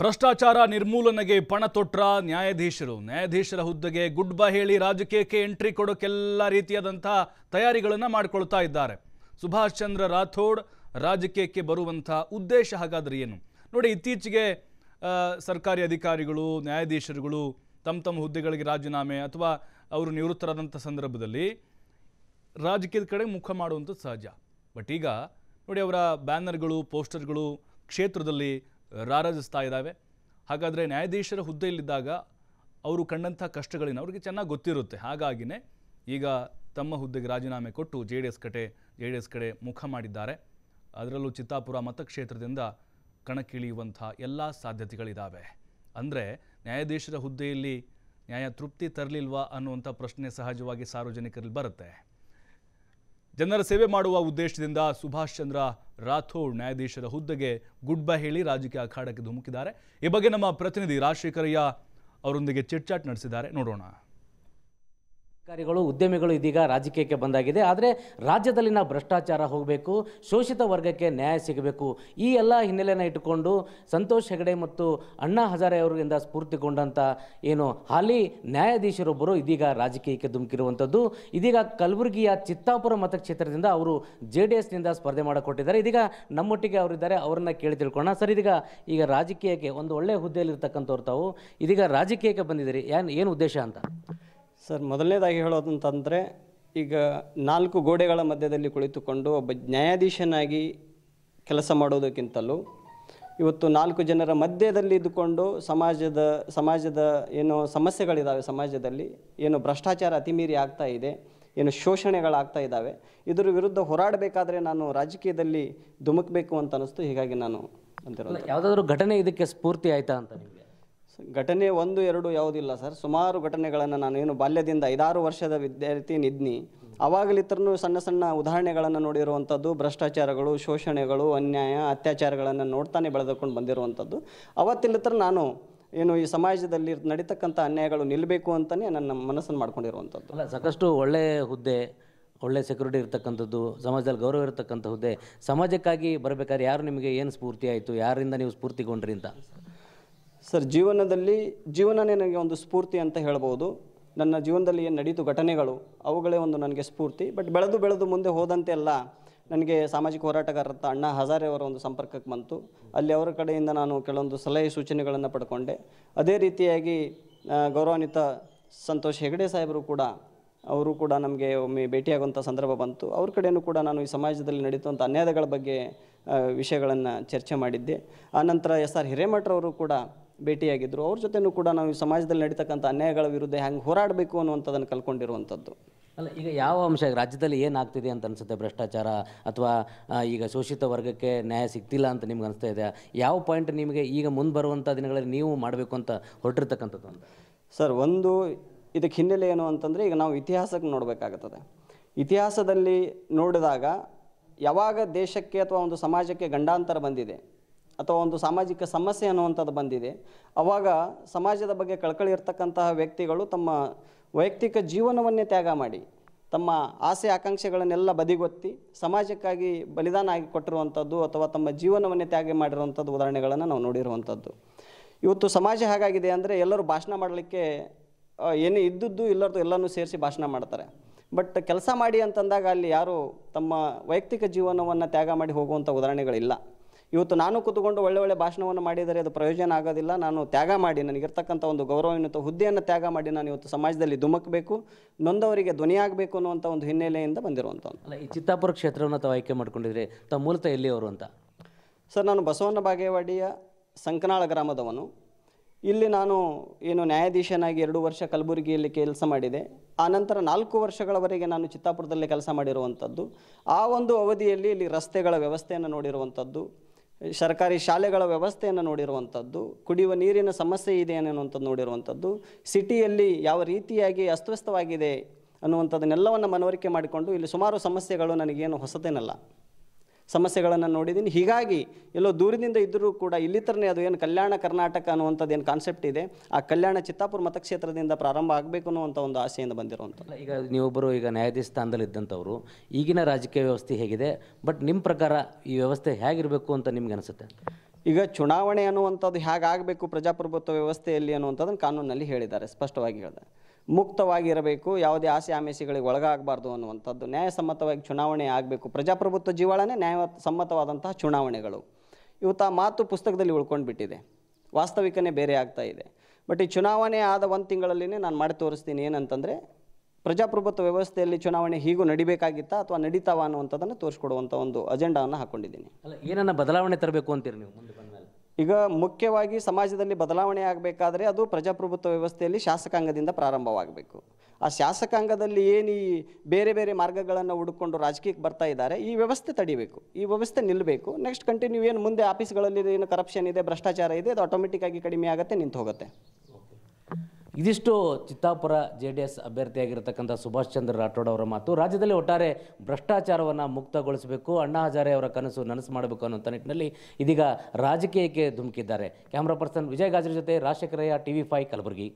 ಭ್ರಷ್ಟಾಚಾರ ನಿರ್ಮೂಲನೆಗೆ ಪಣ ತೊಟ್ರ ನ್ಯಾಯಾಧೀಶರು ನ್ಯಾಯಾಧೀಶರ ಹುದ್ದೆಗೆ ಗುಡ್ ಬೈ ಹೇಳಿ ರಾಜಕೀಯಕ್ಕೆ ಎಂಟ್ರಿ ಕೊಡೋಕೆಲ್ಲ ರೀತಿಯಾದಂಥ ತಯಾರಿಗಳನ್ನು ಮಾಡಿಕೊಳ್ತಾ ಇದ್ದಾರೆ ಸುಭಾಷ್ ಚಂದ್ರ ರಾಥೋಡ್ ರಾಜಕೀಯಕ್ಕೆ ಬರುವಂಥ ಉದ್ದೇಶ ಹಾಗಾದರೆ ಏನು ನೋಡಿ ಇತ್ತೀಚೆಗೆ ಸರ್ಕಾರಿ ಅಧಿಕಾರಿಗಳು ನ್ಯಾಯಾಧೀಶರುಗಳು ತಮ್ಮ ತಮ್ಮ ಹುದ್ದೆಗಳಿಗೆ ರಾಜೀನಾಮೆ ಅಥವಾ ಅವರು ನಿವೃತ್ತರಾದಂಥ ಸಂದರ್ಭದಲ್ಲಿ ರಾಜಕೀಯದ ಕಡೆ ಮುಖ ಮಾಡುವಂಥದ್ದು ಸಹಜ ಬಟ್ ಈಗ ನೋಡಿ ಅವರ ಬ್ಯಾನರ್ಗಳು ಪೋಸ್ಟರ್ಗಳು ಕ್ಷೇತ್ರದಲ್ಲಿ ರಾರಾಜಿಸ್ತಾ ಇದ್ದಾವೆ ಹಾಗಾದರೆ ನ್ಯಾಯಾಧೀಶರ ಹುದ್ದೆಯಲ್ಲಿದ್ದಾಗ ಅವರು ಕಂಡಂಥ ಕಷ್ಟಗಳಿನ ಅವ್ರಿಗೆ ಚೆನ್ನಾಗಿ ಗೊತ್ತಿರುತ್ತೆ ಹಾಗಾಗಿನೇ ಈಗ ತಮ್ಮ ಹುದ್ದೆಗೆ ರಾಜೀನಾಮೆ ಕೊಟ್ಟು ಜೆ ಡಿ ಎಸ್ ಕಡೆ ಜೆ ಡಿ ಎಸ್ ಕಡೆ ಮುಖ ಮಾಡಿದ್ದಾರೆ ಅದರಲ್ಲೂ ಚಿತ್ತಾಪುರ ಮತಕ್ಷೇತ್ರದಿಂದ ಕಣಕ್ಕಿಳಿಯುವಂಥ ಎಲ್ಲ ಸಾಧ್ಯತೆಗಳಿದ್ದಾವೆ ಅಂದರೆ ನ್ಯಾಯಾಧೀಶರ ಹುದ್ದೆಯಲ್ಲಿ ನ್ಯಾಯ ತೃಪ್ತಿ ತರಲಿಲ್ವಾ ಅನ್ನುವಂಥ ಪ್ರಶ್ನೆ ಸಹಜವಾಗಿ ಸಾರ್ವಜನಿಕರಲ್ಲಿ ಬರುತ್ತೆ ಜನರ ಸೇವೆ ಮಾಡುವ ಉದ್ದೇಶದಿಂದ ಸುಭಾಷ್ ಚಂದ್ರ ರಾಥೋಡ್ ನ್ಯಾಯಾಧೀಶರ ಹುದ್ದೆಗೆ ಗುಡ್ ಬೈ ಹೇಳಿ ರಾಜಕೀಯ ಅಖಾಡಕ್ಕೆ ಧುಮುಕಿದ್ದಾರೆ ಈ ಬಗ್ಗೆ ನಮ್ಮ ಪ್ರತಿನಿಧಿ ರಾಜಶೇಖರಯ್ಯ ಅವರೊಂದಿಗೆ ಚಿಟ್ಚಾಟ್ ನಡೆಸಿದ್ದಾರೆ ನೋಡೋಣ ಅಧಿಕಾರಿಗಳು ಉದ್ಯಮಿಗಳು ಇದೀಗ ರಾಜಕೀಯಕ್ಕೆ ಬಂದಾಗಿದೆ ಆದರೆ ರಾಜ್ಯದಲ್ಲಿನ ಭ್ರಷ್ಟಾಚಾರ ಹೋಗಬೇಕು ಶೋಷಿತ ವರ್ಗಕ್ಕೆ ನ್ಯಾಯ ಸಿಗಬೇಕು ಈ ಎಲ್ಲ ಹಿನ್ನೆಲೆಯನ್ನು ಇಟ್ಟುಕೊಂಡು ಸಂತೋಷ್ ಹೆಗಡೆ ಮತ್ತು ಅಣ್ಣಾ ಹಜಾರೆ ಅವರಿಂದ ಸ್ಫೂರ್ತಿಗೊಂಡಂಥ ಏನು ಹಾಲಿ ನ್ಯಾಯಾಧೀಶರೊಬ್ಬರು ಇದೀಗ ರಾಜಕೀಯಕ್ಕೆ ಧುಮುಕಿರುವಂಥದ್ದು ಇದೀಗ ಕಲಬುರಗಿಯ ಚಿತ್ತಾಪುರ ಮತಕ್ಷೇತ್ರದಿಂದ ಅವರು ಜೆ ಡಿ ಎಸ್ನಿಂದ ಸ್ಪರ್ಧೆ ಮಾಡಿಕೊಟ್ಟಿದ್ದಾರೆ ಇದೀಗ ನಮ್ಮೊಟ್ಟಿಗೆ ಅವರಿದ್ದಾರೆ ಅವರನ್ನು ಕೇಳಿ ತಿಳ್ಕೊಳ್ಳೋಣ ಸರ್ ಇದೀಗ ಈಗ ರಾಜಕೀಯಕ್ಕೆ ಒಂದು ಒಳ್ಳೆಯ ಹುದ್ದೆಯಲ್ಲಿರ್ತಕ್ಕಂಥವ್ರು ತಾವು ಇದೀಗ ರಾಜಕೀಯಕ್ಕೆ ಬಂದಿದ್ದೀರಿ ಏನು ಏನು ಉದ್ದೇಶ ಅಂತ ಸರ್ ಮೊದಲನೇದಾಗಿ ಅಂತಂದರೆ ಈಗ ನಾಲ್ಕು ಗೋಡೆಗಳ ಮಧ್ಯದಲ್ಲಿ ಕುಳಿತುಕೊಂಡು ಒಬ್ಬ ನ್ಯಾಯಾಧೀಶನಾಗಿ ಕೆಲಸ ಮಾಡೋದಕ್ಕಿಂತಲೂ ಇವತ್ತು ನಾಲ್ಕು ಜನರ ಮಧ್ಯದಲ್ಲಿ ಇದ್ದುಕೊಂಡು ಸಮಾಜದ ಸಮಾಜದ ಏನು ಸಮಸ್ಯೆಗಳಿದ್ದಾವೆ ಸಮಾಜದಲ್ಲಿ ಏನು ಭ್ರಷ್ಟಾಚಾರ ಅತಿಮೀರಿ ಆಗ್ತಾ ಇದೆ ಏನು ಶೋಷಣೆಗಳಾಗ್ತಾ ಇದ್ದಾವೆ ಇದರ ವಿರುದ್ಧ ಹೋರಾಡಬೇಕಾದ್ರೆ ನಾನು ರಾಜಕೀಯದಲ್ಲಿ ಧುಮುಕಬೇಕು ಅಂತ ಅನ್ನಿಸ್ತು ಹೀಗಾಗಿ ನಾನು ಅಂತಿರೋದು ಯಾವುದಾದ್ರೂ ಘಟನೆ ಇದಕ್ಕೆ ಸ್ಫೂರ್ತಿ ಆಯಿತಾ ಅಂತ ಘಟನೆ ಒಂದು ಎರಡು ಯಾವುದಿಲ್ಲ ಸರ್ ಸುಮಾರು ಘಟನೆಗಳನ್ನು ನಾನು ಏನು ಬಾಲ್ಯದಿಂದ ಐದಾರು ವರ್ಷದ ವಿದ್ಯಾರ್ಥಿ ನಿದ್ನಿ ಆವಾಗಲಿತ್ತರೂ ಸಣ್ಣ ಸಣ್ಣ ಉದಾಹರಣೆಗಳನ್ನು ನೋಡಿರುವಂಥದ್ದು ಭ್ರಷ್ಟಾಚಾರಗಳು ಶೋಷಣೆಗಳು ಅನ್ಯಾಯ ಅತ್ಯಾಚಾರಗಳನ್ನು ನೋಡ್ತಾನೆ ಬೆಳೆದುಕೊಂಡು ಬಂದಿರುವಂಥದ್ದು ಅವತ್ತಿಲ್ಲಿತ್ತರ ನಾನು ಏನು ಈ ಸಮಾಜದಲ್ಲಿ ನಡೀತಕ್ಕಂಥ ಅನ್ಯಾಯಗಳು ನಿಲ್ಲಬೇಕು ಅಂತಲೇ ನನ್ನ ಮನಸ್ಸನ್ನು ಮಾಡ್ಕೊಂಡಿರುವಂಥದ್ದು ಅಲ್ಲ ಸಾಕಷ್ಟು ಒಳ್ಳೆಯ ಹುದ್ದೆ ಒಳ್ಳೆ ಸೆಕ್ಯೂರಿಟಿ ಇರತಕ್ಕಂಥದ್ದು ಸಮಾಜದಲ್ಲಿ ಗೌರವ ಇರತಕ್ಕಂಥ ಹುದ್ದೆ ಸಮಾಜಕ್ಕಾಗಿ ಬರಬೇಕಾದ್ರೆ ಯಾರು ನಿಮಗೆ ಏನು ಸ್ಫೂರ್ತಿ ಆಯಿತು ಯಾರಿಂದ ನೀವು ಸ್ಫೂರ್ತಿಗೊಂಡ್ರಿ ಅಂತ ಸರ್ ಜೀವನದಲ್ಲಿ ಜೀವನನೇ ನನಗೆ ಒಂದು ಸ್ಫೂರ್ತಿ ಅಂತ ಹೇಳ್ಬೋದು ನನ್ನ ಜೀವನದಲ್ಲಿ ಏನು ನಡೀತು ಘಟನೆಗಳು ಅವುಗಳೇ ಒಂದು ನನಗೆ ಸ್ಫೂರ್ತಿ ಬಟ್ ಬೆಳೆದು ಬೆಳೆದು ಮುಂದೆ ಹೋದಂತೆ ಎಲ್ಲ ನನಗೆ ಸಾಮಾಜಿಕ ಹೋರಾಟಗಾರರತ್ತ ಅಣ್ಣ ಹಜಾರೆ ಅವರ ಒಂದು ಸಂಪರ್ಕಕ್ಕೆ ಬಂತು ಅಲ್ಲಿ ಅವರ ಕಡೆಯಿಂದ ನಾನು ಕೆಲವೊಂದು ಸಲಹೆ ಸೂಚನೆಗಳನ್ನು ಪಡ್ಕೊಂಡೆ ಅದೇ ರೀತಿಯಾಗಿ ಗೌರವಾನ್ವಿತ ಸಂತೋಷ್ ಹೆಗಡೆ ಸಾಹೇಬರು ಕೂಡ ಅವರು ಕೂಡ ನಮಗೆ ಒಮ್ಮೆ ಭೇಟಿಯಾಗುವಂಥ ಸಂದರ್ಭ ಬಂತು ಅವ್ರ ಕಡೆಯೂ ಕೂಡ ನಾನು ಈ ಸಮಾಜದಲ್ಲಿ ನಡೀತಂಥ ಅನ್ಯಾಯಗಳ ಬಗ್ಗೆ ವಿಷಯಗಳನ್ನು ಚರ್ಚೆ ಮಾಡಿದ್ದೆ ಆನಂತರ ಎಸ್ ಆರ್ ಹಿರೇಮಠರವರು ಕೂಡ ಭೇಟಿಯಾಗಿದ್ದರು ಅವ್ರ ಜೊತೆನೂ ಕೂಡ ನಾವು ಈ ಸಮಾಜದಲ್ಲಿ ನಡೀತಕ್ಕಂಥ ಅನ್ಯಾಯಗಳ ವಿರುದ್ಧ ಹೆಂಗೆ ಹೋರಾಡಬೇಕು ಅನ್ನುವಂಥದ್ದನ್ನು ಕಲ್ಕೊಂಡಿರುವಂಥದ್ದು ಅಲ್ಲ ಈಗ ಯಾವ ಅಂಶ ರಾಜ್ಯದಲ್ಲಿ ಏನಾಗ್ತಿದೆ ಅಂತ ಅನಿಸುತ್ತೆ ಭ್ರಷ್ಟಾಚಾರ ಅಥವಾ ಈಗ ಶೋಷಿತ ವರ್ಗಕ್ಕೆ ನ್ಯಾಯ ಸಿಗ್ತಿಲ್ಲ ಅಂತ ನಿಮ್ಗೆ ಅನಿಸ್ತಾ ಇದೆ ಯಾವ ಪಾಯಿಂಟ್ ನಿಮಗೆ ಈಗ ಮುಂದೆ ಬರುವಂಥ ದಿನಗಳಲ್ಲಿ ನೀವು ಮಾಡಬೇಕು ಅಂತ ಹೊರಟಿರ್ತಕ್ಕಂಥದ್ದು ಸರ್ ಒಂದು ಇದಕ್ಕೆ ಹಿನ್ನೆಲೆ ಏನು ಅಂತಂದರೆ ಈಗ ನಾವು ಇತಿಹಾಸಕ್ಕೆ ನೋಡಬೇಕಾಗುತ್ತದೆ ಇತಿಹಾಸದಲ್ಲಿ ನೋಡಿದಾಗ ಯಾವಾಗ ದೇಶಕ್ಕೆ ಅಥವಾ ಒಂದು ಸಮಾಜಕ್ಕೆ ಗಂಡಾಂತರ ಬಂದಿದೆ ಅಥವಾ ಒಂದು ಸಾಮಾಜಿಕ ಸಮಸ್ಯೆ ಅನ್ನುವಂಥದ್ದು ಬಂದಿದೆ ಅವಾಗ ಸಮಾಜದ ಬಗ್ಗೆ ಕಳ್ಕಳಿ ಇರ್ತಕ್ಕಂತಹ ವ್ಯಕ್ತಿಗಳು ತಮ್ಮ ವೈಯಕ್ತಿಕ ಜೀವನವನ್ನೇ ತ್ಯಾಗ ಮಾಡಿ ತಮ್ಮ ಆಸೆ ಆಕಾಂಕ್ಷೆಗಳನ್ನೆಲ್ಲ ಬದಿಗೊತ್ತಿ ಸಮಾಜಕ್ಕಾಗಿ ಬಲಿದಾನ ಆಗಿ ಕೊಟ್ಟಿರುವಂಥದ್ದು ಅಥವಾ ತಮ್ಮ ಜೀವನವನ್ನೇ ತ್ಯಾಗ ಮಾಡಿರುವಂಥದ್ದು ಉದಾಹರಣೆಗಳನ್ನು ನಾವು ನೋಡಿರುವಂಥದ್ದು ಇವತ್ತು ಸಮಾಜ ಹಾಗಾಗಿದೆ ಅಂದರೆ ಎಲ್ಲರೂ ಭಾಷಣ ಮಾಡಲಿಕ್ಕೆ ಏನೇ ಇದ್ದದ್ದು ಇಲ್ಲರದು ಎಲ್ಲನೂ ಸೇರಿಸಿ ಭಾಷಣ ಮಾಡ್ತಾರೆ ಬಟ್ ಕೆಲಸ ಮಾಡಿ ಅಂತಂದಾಗ ಅಲ್ಲಿ ಯಾರು ತಮ್ಮ ವೈಯಕ್ತಿಕ ಜೀವನವನ್ನು ತ್ಯಾಗ ಮಾಡಿ ಹೋಗುವಂಥ ಉದಾಹರಣೆಗಳಿಲ್ಲ ಇವತ್ತು ನಾನು ಕೂತ್ಕೊಂಡು ಒಳ್ಳೆ ಒಳ್ಳೆ ಭಾಷಣವನ್ನು ಮಾಡಿದರೆ ಅದು ಪ್ರಯೋಜನ ಆಗೋದಿಲ್ಲ ನಾನು ತ್ಯಾಗ ಮಾಡಿ ನನಗಿರ್ತಕ್ಕಂಥ ಒಂದು ಗೌರವಯುತ ಹುದ್ದೆಯನ್ನು ತ್ಯಾಗ ಮಾಡಿ ನಾನು ಇವತ್ತು ಸಮಾಜದಲ್ಲಿ ಧುಮಕಬೇಕು ನೊಂದವರಿಗೆ ಧ್ವನಿಯಾಗಬೇಕು ಅನ್ನುವಂಥ ಒಂದು ಹಿನ್ನೆಲೆಯಿಂದ ಬಂದಿರುವಂಥವನು ಅಲ್ಲ ಈ ಚಿತ್ತಾಪುರ ಕ್ಷೇತ್ರವನ್ನು ತಾವು ಆಯ್ಕೆ ಮಾಡಿಕೊಂಡಿದ್ರೆ ತಮ್ಮ ಮೂಲತಃ ಎಲ್ಲಿಯವರು ಅಂತ ಸರ್ ನಾನು ಬಸವನ ಬಾಗೇವಾಡಿಯ ಸಂಕನಾಳ ಗ್ರಾಮದವನು ಇಲ್ಲಿ ನಾನು ಏನು ನ್ಯಾಯಾಧೀಶನಾಗಿ ಎರಡು ವರ್ಷ ಕಲಬುರಗಿಯಲ್ಲಿ ಕೆಲಸ ಮಾಡಿದೆ ಆ ನಂತರ ನಾಲ್ಕು ವರ್ಷಗಳವರೆಗೆ ನಾನು ಚಿತ್ತಾಪುರದಲ್ಲಿ ಕೆಲಸ ಮಾಡಿರುವಂಥದ್ದು ಆ ಒಂದು ಅವಧಿಯಲ್ಲಿ ಇಲ್ಲಿ ರಸ್ತೆಗಳ ವ್ಯವಸ್ಥೆಯನ್ನು ನೋಡಿರುವಂಥದ್ದು ಸರ್ಕಾರಿ ಶಾಲೆಗಳ ವ್ಯವಸ್ಥೆಯನ್ನು ನೋಡಿರುವಂಥದ್ದು ಕುಡಿಯುವ ನೀರಿನ ಸಮಸ್ಯೆ ಇದೆ ಅನ್ನುವಂಥದ್ದು ನೋಡಿರುವಂಥದ್ದು ಸಿಟಿಯಲ್ಲಿ ಯಾವ ರೀತಿಯಾಗಿ ಅಸ್ತವ್ಯಸ್ತವಾಗಿದೆ ಅನ್ನುವಂಥದ್ದನ್ನೆಲ್ಲವನ್ನು ಮನವರಿಕೆ ಮಾಡಿಕೊಂಡು ಇಲ್ಲಿ ಸುಮಾರು ಸಮಸ್ಯೆಗಳು ನನಗೇನು ಹೊಸತೇನಲ್ಲ ಸಮಸ್ಯೆಗಳನ್ನು ನೋಡಿದ್ದೀನಿ ಹೀಗಾಗಿ ಎಲ್ಲೋ ದೂರದಿಂದ ಇದ್ದರೂ ಕೂಡ ಇಲ್ಲಿ ತರನೇ ಅದು ಏನು ಕಲ್ಯಾಣ ಕರ್ನಾಟಕ ಅನ್ನುವಂಥದ್ದು ಏನು ಕಾನ್ಸೆಪ್ಟ್ ಇದೆ ಆ ಕಲ್ಯಾಣ ಚಿತ್ತಾಪುರ ಮತಕ್ಷೇತ್ರದಿಂದ ಪ್ರಾರಂಭ ಆಗಬೇಕು ಅನ್ನುವಂಥ ಒಂದು ಆಸೆಯಿಂದ ಬಂದಿರುವಂಥದ್ದು ಈಗ ನೀವೊಬ್ಬರು ಈಗ ನ್ಯಾಯಾಧೀಶ ಸ್ಥಾನದಲ್ಲಿ ಇದ್ದಂಥವರು ಈಗಿನ ರಾಜಕೀಯ ವ್ಯವಸ್ಥೆ ಹೇಗಿದೆ ಬಟ್ ನಿಮ್ಮ ಪ್ರಕಾರ ಈ ವ್ಯವಸ್ಥೆ ಹೇಗಿರಬೇಕು ಅಂತ ನಿಮ್ಗೆ ಅನಿಸುತ್ತೆ ಈಗ ಚುನಾವಣೆ ಅನ್ನುವಂಥದ್ದು ಹೇಗಾಗಬೇಕು ಪ್ರಜಾಪ್ರಭುತ್ವ ವ್ಯವಸ್ಥೆಯಲ್ಲಿ ಅನ್ನುವಂಥದ್ದನ್ನು ಕಾನೂನಲ್ಲಿ ಹೇಳಿದ್ದಾರೆ ಸ್ಪಷ್ಟವಾಗಿ ಹೇಳಿದೆ ಮುಕ್ತವಾಗಿರಬೇಕು ಯಾವುದೇ ಆಸೆ ಆಮೇಸಿಗಳಿಗೆ ಒಳಗಾಗಬಾರ್ದು ಅನ್ನುವಂಥದ್ದು ನ್ಯಾಯಸಮ್ಮತವಾಗಿ ಚುನಾವಣೆ ಆಗಬೇಕು ಪ್ರಜಾಪ್ರಭುತ್ವ ಜೀವಾಳನೇ ನ್ಯಾಯ ಸಮ್ಮತವಾದಂತಹ ಚುನಾವಣೆಗಳು ಇವತ್ತು ಆ ಮಾತು ಪುಸ್ತಕದಲ್ಲಿ ಉಳ್ಕೊಂಡು ಬಿಟ್ಟಿದೆ ವಾಸ್ತವಿಕನೇ ಬೇರೆ ಆಗ್ತಾ ಇದೆ ಬಟ್ ಈ ಚುನಾವಣೆ ಆದ ಒಂದು ತಿಂಗಳಲ್ಲಿನೇ ನಾನು ಮಾಡಿ ತೋರಿಸ್ತೀನಿ ಏನಂತಂದರೆ ಪ್ರಜಾಪ್ರಭುತ್ವ ವ್ಯವಸ್ಥೆಯಲ್ಲಿ ಚುನಾವಣೆ ಹೀಗೂ ನಡಿಬೇಕಾಗಿತ್ತಾ ಅಥವಾ ನಡೀತಾವ ಅನ್ನುವಂಥದ್ದನ್ನು ತೋರಿಸ್ಕೊಡುವಂಥ ಒಂದು ಅಜೆಂಡಾವನ್ನು ಹಾಕ್ಕೊಂಡಿದ್ದೀನಿ ಅಲ್ಲ ಏನನ್ನ ಬದಲಾವಣೆ ತರಬೇಕು ಅಂತೀರಿ ನೀವು ಈಗ ಮುಖ್ಯವಾಗಿ ಸಮಾಜದಲ್ಲಿ ಬದಲಾವಣೆ ಆಗಬೇಕಾದ್ರೆ ಅದು ಪ್ರಜಾಪ್ರಭುತ್ವ ವ್ಯವಸ್ಥೆಯಲ್ಲಿ ಶಾಸಕಾಂಗದಿಂದ ಪ್ರಾರಂಭವಾಗಬೇಕು ಆ ಶಾಸಕಾಂಗದಲ್ಲಿ ಏನು ಈ ಬೇರೆ ಬೇರೆ ಮಾರ್ಗಗಳನ್ನು ಹುಡುಕೊಂಡು ರಾಜಕೀಯಕ್ಕೆ ಬರ್ತಾ ಇದ್ದಾರೆ ಈ ವ್ಯವಸ್ಥೆ ತಡಿಬೇಕು ಈ ವ್ಯವಸ್ಥೆ ನಿಲ್ಲಬೇಕು ನೆಕ್ಸ್ಟ್ ಕಂಟಿನ್ಯೂ ಏನು ಮುಂದೆ ಆಫೀಸ್ಗಳಲ್ಲಿ ಏನು ಕರಪ್ಷನ್ ಇದೆ ಭ್ರಷ್ಟಾಚಾರ ಇದೆ ಅದು ಆಟೋಮೆಟಿಕ್ಕಾಗಿ ಕಡಿಮೆ ಆಗುತ್ತೆ ನಿಂತು ಹೋಗುತ್ತೆ ಇದಿಷ್ಟು ಚಿತ್ತಾಪುರ ಜೆ ಡಿ ಎಸ್ ಅಭ್ಯರ್ಥಿಯಾಗಿರತಕ್ಕಂಥ ಸುಭಾಷ್ ಚಂದ್ರ ರಾಠೋಡ್ ಅವರ ಮಾತು ರಾಜ್ಯದಲ್ಲಿ ಒಟ್ಟಾರೆ ಭ್ರಷ್ಟಾಚಾರವನ್ನು ಮುಕ್ತಗೊಳಿಸಬೇಕು ಅಣ್ಣ ಹಜಾರೆ ಅವರ ಕನಸು ನನಸು ಮಾಡಬೇಕು ಅನ್ನೋಂಥ ನಿಟ್ಟಿನಲ್ಲಿ ಇದೀಗ ರಾಜಕೀಯಕ್ಕೆ ಧುಮುಕಿದ್ದಾರೆ ಕ್ಯಾಮ್ರಾ ಪರ್ಸನ್ ವಿಜಯ್ ಗಾಜ್ರಿ ಜೊತೆ ರಾಜಶೇಖರಯ್ಯ ವಿ ಫೈ ಕಲಬುರಗಿ